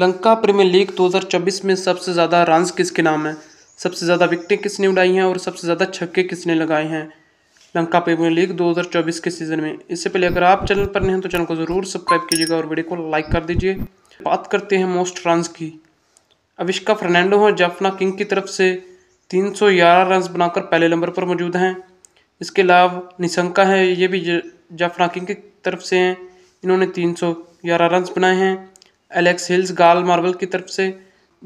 Lanka premiere league 2024 में सबसे ज़्यादा रन्स किसके नाम है सबसे ज़्यादा विकटें किसने उड़ाई हैं और सबसे ज़्यादा छक्के किसने लगाए हैं लंका प्रीमियर लीग 2024 के सीज़न में इससे पहले अगर आप चैनल पर नहीं हैं तो चैनल को ज़रूर सब्सक्राइब कीजिएगा और वीडियो को लाइक कर दीजिए बात करते हैं मोस्ट रन्स की अविष्का फर्नैंडो और जाफना किंग की तरफ से तीन रन्स बनाकर पहले नंबर पर मौजूद हैं इसके अलावा निशंका है ये भी जाफना किंग की तरफ से हैं इन्होंने तीन रन्स बनाए हैं एलेक्स हिल्स गाल मार्बल की तरफ से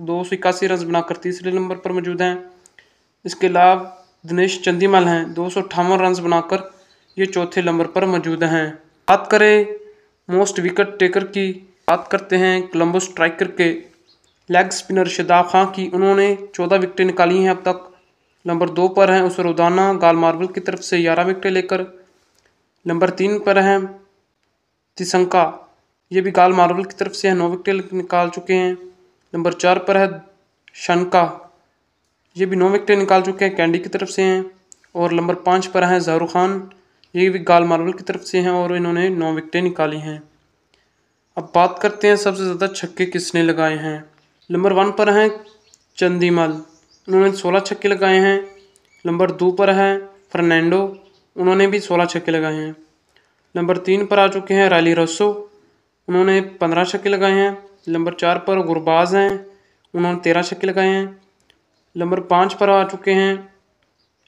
दो सौ इक्यासी रन बनाकर तीसरे नंबर पर मौजूद हैं इसके अलावा दिनेश चंदीमल हैं दो सौ अट्ठावन रन बनाकर ये चौथे नंबर पर मौजूद हैं बात करें मोस्ट विकेट टेकर की बात करते हैं कोलंबो स्ट्राइकर के लेग स्पिनर शदाब खां की उन्होंने चौदह विकटें निकाली हैं अब तक नंबर दो पर हैं उस रोदाना गाल मार्बल की तरफ से ग्यारह विकटें लेकर नंबर तीन पर हैं तिसंका ये भी काल मार्बल की तरफ से है नोविकटेल निकाल चुके हैं नंबर चार पर है शनका ये भी नोविकटेल निकाल चुके हैं कैंडी की तरफ से हैं और नंबर पाँच पर हैं शाहरुख खान ये भी गाल मार्बल की तरफ से हैं और इन्होंने नौ विकटें निकाली हैं अब बात करते हैं सबसे ज़्यादा छक्के किसने लगाए हैं नंबर वन पर हैं चंदीमल उन्होंने सोलह छक्के लगाए हैं नंबर दो पर हैं फर्नैंडो उन्होंने भी सोलह छक्के लगाए हैं नंबर तीन पर आ चुके हैं रैली रसो उन्होंने पंद्रह छक्के लगाए हैं नंबर चार पर गुरबाज हैं उन्होंने तेरह छक्के लगाए हैं नंबर पाँच पर आ चुके हैं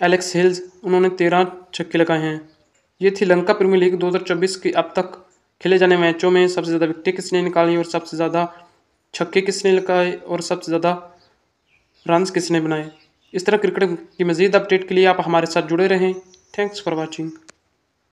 एलेक्स हिल्स उन्होंने तेरह छक्के लगाए हैं ये थी लंका प्रीमियर लीग चौबीस के अब तक खेले जाने मैचों में सबसे ज़्यादा विकटें किसने निकाली और सबसे ज़्यादा छक्के किसने लगाए और सबसे ज़्यादा रन्स किसने बनाए इस तरह क्रिकेट की मज़ीद अपडेट के लिए आप हमारे साथ जुड़े रहें थैंक्स फॉर वॉचिंग